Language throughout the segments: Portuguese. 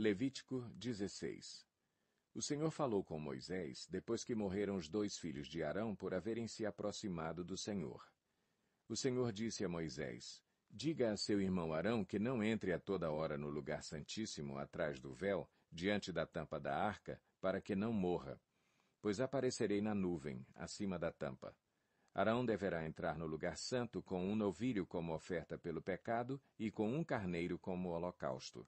Levítico 16 O Senhor falou com Moisés depois que morreram os dois filhos de Arão por haverem se aproximado do Senhor. O Senhor disse a Moisés: Diga a seu irmão Arão que não entre a toda hora no lugar santíssimo, atrás do véu, diante da tampa da arca, para que não morra. Pois aparecerei na nuvem, acima da tampa. Arão deverá entrar no lugar santo com um novilho como oferta pelo pecado e com um carneiro como holocausto.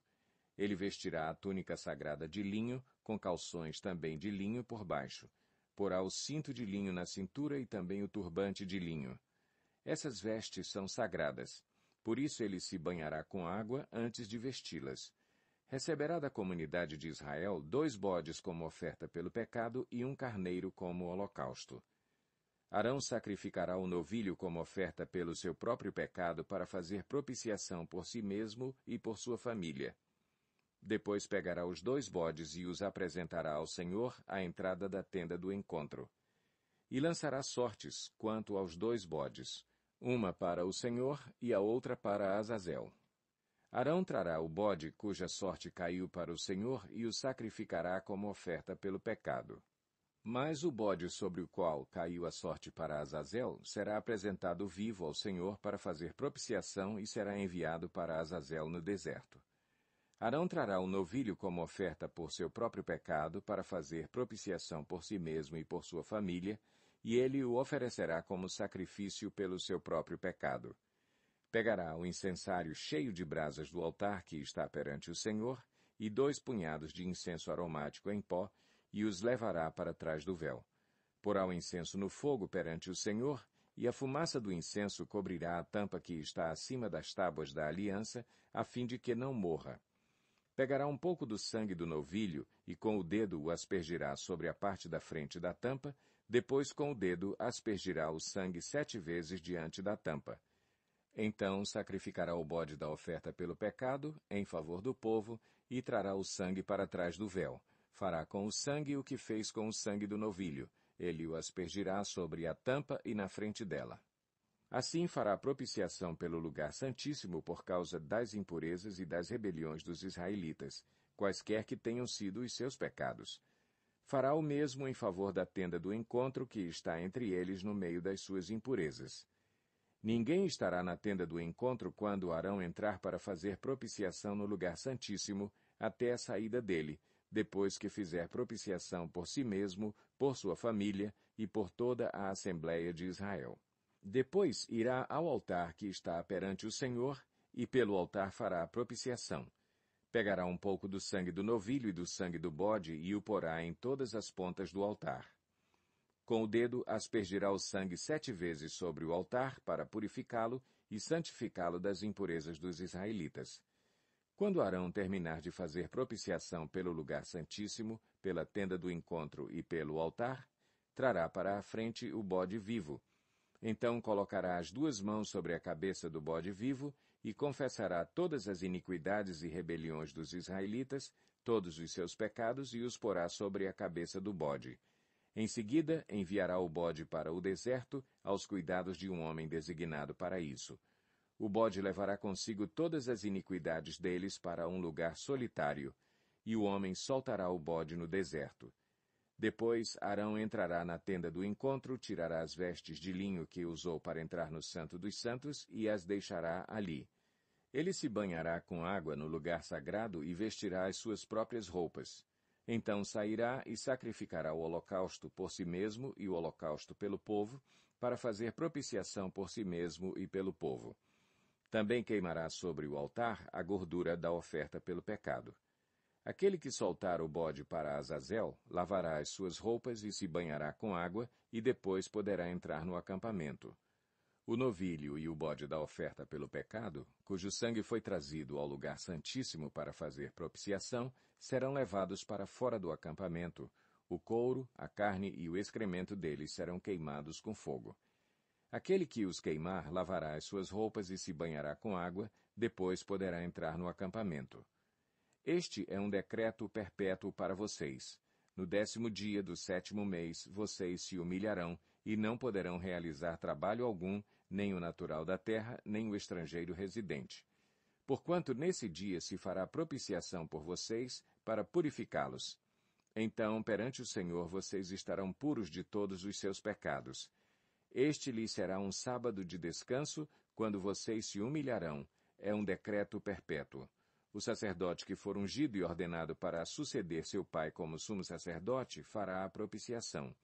Ele vestirá a túnica sagrada de linho, com calções também de linho por baixo. Porá o cinto de linho na cintura e também o turbante de linho. Essas vestes são sagradas. Por isso ele se banhará com água antes de vesti-las. Receberá da comunidade de Israel dois bodes como oferta pelo pecado e um carneiro como holocausto. Arão sacrificará o novilho como oferta pelo seu próprio pecado para fazer propiciação por si mesmo e por sua família. Depois pegará os dois bodes e os apresentará ao Senhor à entrada da tenda do encontro. E lançará sortes quanto aos dois bodes, uma para o Senhor e a outra para Azazel. Arão trará o bode cuja sorte caiu para o Senhor e o sacrificará como oferta pelo pecado. Mas o bode sobre o qual caiu a sorte para Azazel será apresentado vivo ao Senhor para fazer propiciação e será enviado para Azazel no deserto. Arão trará um novilho como oferta por seu próprio pecado para fazer propiciação por si mesmo e por sua família, e ele o oferecerá como sacrifício pelo seu próprio pecado. Pegará o incensário cheio de brasas do altar que está perante o Senhor, e dois punhados de incenso aromático em pó, e os levará para trás do véu. Porá o incenso no fogo perante o Senhor, e a fumaça do incenso cobrirá a tampa que está acima das tábuas da aliança, a fim de que não morra. Pegará um pouco do sangue do novilho e com o dedo o aspergirá sobre a parte da frente da tampa, depois com o dedo aspergirá o sangue sete vezes diante da tampa. Então sacrificará o bode da oferta pelo pecado, em favor do povo, e trará o sangue para trás do véu. Fará com o sangue o que fez com o sangue do novilho. Ele o aspergirá sobre a tampa e na frente dela. Assim fará propiciação pelo lugar santíssimo por causa das impurezas e das rebeliões dos israelitas, quaisquer que tenham sido os seus pecados. Fará o mesmo em favor da tenda do encontro que está entre eles no meio das suas impurezas. Ninguém estará na tenda do encontro quando Arão entrar para fazer propiciação no lugar santíssimo até a saída dele, depois que fizer propiciação por si mesmo, por sua família e por toda a Assembleia de Israel. Depois irá ao altar que está perante o Senhor, e pelo altar fará propiciação. Pegará um pouco do sangue do novilho e do sangue do bode e o porá em todas as pontas do altar. Com o dedo aspergirá o sangue sete vezes sobre o altar para purificá-lo e santificá-lo das impurezas dos israelitas. Quando Arão terminar de fazer propiciação pelo lugar santíssimo, pela tenda do encontro e pelo altar, trará para a frente o bode vivo, então colocará as duas mãos sobre a cabeça do bode vivo e confessará todas as iniquidades e rebeliões dos israelitas, todos os seus pecados e os porá sobre a cabeça do bode. Em seguida, enviará o bode para o deserto, aos cuidados de um homem designado para isso. O bode levará consigo todas as iniquidades deles para um lugar solitário, e o homem soltará o bode no deserto. Depois Arão entrará na tenda do encontro, tirará as vestes de linho que usou para entrar no Santo dos Santos e as deixará ali. Ele se banhará com água no lugar sagrado e vestirá as suas próprias roupas. Então sairá e sacrificará o holocausto por si mesmo e o holocausto pelo povo, para fazer propiciação por si mesmo e pelo povo. Também queimará sobre o altar a gordura da oferta pelo pecado. Aquele que soltar o bode para Azazel lavará as suas roupas e se banhará com água, e depois poderá entrar no acampamento. O novilho e o bode da oferta pelo pecado, cujo sangue foi trazido ao lugar santíssimo para fazer propiciação, serão levados para fora do acampamento. O couro, a carne e o excremento deles serão queimados com fogo. Aquele que os queimar lavará as suas roupas e se banhará com água, depois poderá entrar no acampamento. Este é um decreto perpétuo para vocês. No décimo dia do sétimo mês, vocês se humilharão e não poderão realizar trabalho algum, nem o natural da terra, nem o estrangeiro residente. Porquanto nesse dia se fará propiciação por vocês para purificá-los. Então, perante o Senhor, vocês estarão puros de todos os seus pecados. Este lhe será um sábado de descanso, quando vocês se humilharão. É um decreto perpétuo. O sacerdote que for ungido e ordenado para suceder seu pai como sumo sacerdote fará a propiciação.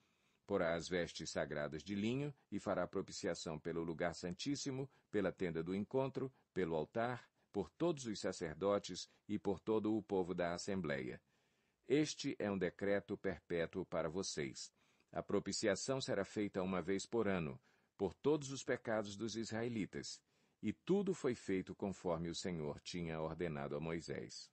Porá as vestes sagradas de linho e fará propiciação pelo lugar santíssimo, pela tenda do encontro, pelo altar, por todos os sacerdotes e por todo o povo da Assembleia. Este é um decreto perpétuo para vocês. A propiciação será feita uma vez por ano, por todos os pecados dos israelitas, e tudo foi feito conforme o Senhor tinha ordenado a Moisés.